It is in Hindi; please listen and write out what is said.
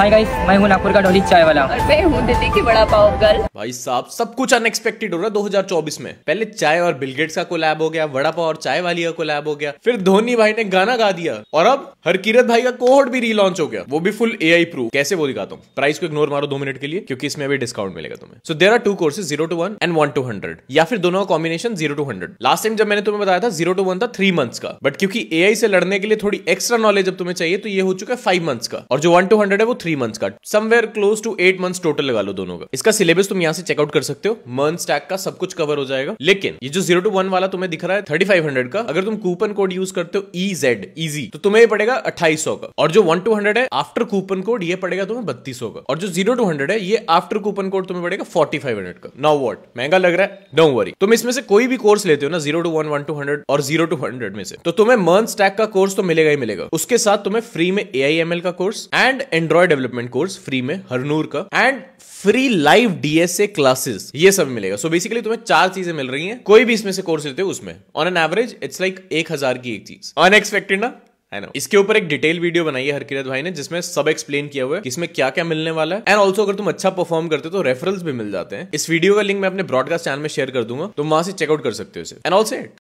हाय गाइस मैं हूं नागपुर का डोली चाय वाला और मैं हूं दिल्ली की बड़ा पाव गर्ल भाई साहब सब कुछ अनएक्सपेक्टेड हो रहा है 2024 में पहले चाय और बिलगेट्स का कोलैब हो गया वड़ा पाव और चाय वाली का कोलैब हो गया फिर धोनी भाई ने गाना गा दिया और अब हरकीरत भाई का कोहट भी रीलॉन्च हो गया वो भी फुल ए प्रूफ कैसे वो दिखाता हूँ प्राइस को इग्नोर मारो दो मिनट के लिए क्योंकि इसमें अभी डिस्काउंट मिलेगा तुम्हें so there are two courses zero to one and one to hundred या फिर दोनों का combination zero to hundred last time जब मैंने तुम्हें बताया था जीरो टू वन था थ्री मंथ्स का बट क्योंकि ए से लड़ने के लिए थोड़ी एक्स्ट्रा नॉलेज जब तुम्हें चाहिए तो ये हो चुका है फाइव मंथ्स का और जो वन टू हंड्रेड है वो थ्री थ्री मंथ्स का somewhere close to eight months total लगा लो दोनों का इसका सिलेबस तुम यहाँ से चेकआउट कर सकते हो मंथ स्टैक का सब कुछ कवर हो जाएगा लेकिन ये जो जीरो टू वन वाला तुम्हें दिख रहा है थर्टी फाइव हंड्रेड का अगर तुम कूपन कोड यूज करते हो ई जेड इजी तो तुम्हें पड़ेगा अट्ठाईस का और जो वन टू हंड्रेड है आफ्टर कूपन कोड ये पड़ेगा तुम्हें बत्तीस का और जो जीरो टू हंड्रेड है ये आफ्टर कूपन कोड तुम्हें पड़ेगा फोर्टी फाइव हंड्रेड का नाउ वॉट महंगा लग रहा है नो वरी तुम इसमें से कोई भी कोर्स लेते हो ना zero to one one to hundred और जीरो टू हंड्रेड में से तो तुम्हें मंथ स्टैक का कोर्स तो मिलेगा ही मिलेगा उसके साथ तुम्हें फ्री में ए आई एम एल का course and android development course free में हरनूर का and free live DSA classes ये सब मिलेगा सो so बेसिकली तुम्हें चार चीजें मिल रही हैं कोई भी इसमें से कोर्स लेते हो उसमें on an average it's like एक हजार की एक चीज अनएक्सपेक्टेड ना है ना इसके ऊपर एक डिटेल वीडियो बनाई है हरकिरत भाई ने जिसमें सब एक्सप्लेन किया हुआ है कि इसमें क्या क्या मिलने वाला है एंड ऑल्सो अगर तुम अच्छा परफॉर्म करते हो तो रेफरल्स भी मिल जाते हैं इस वीडियो का लिंक मैं अपने ब्रॉडकास्ट चैनल में शेयर कर दूंगा तुम वहां से चेकआउट कर सकते हो इसे एंड ऑल्सो सेट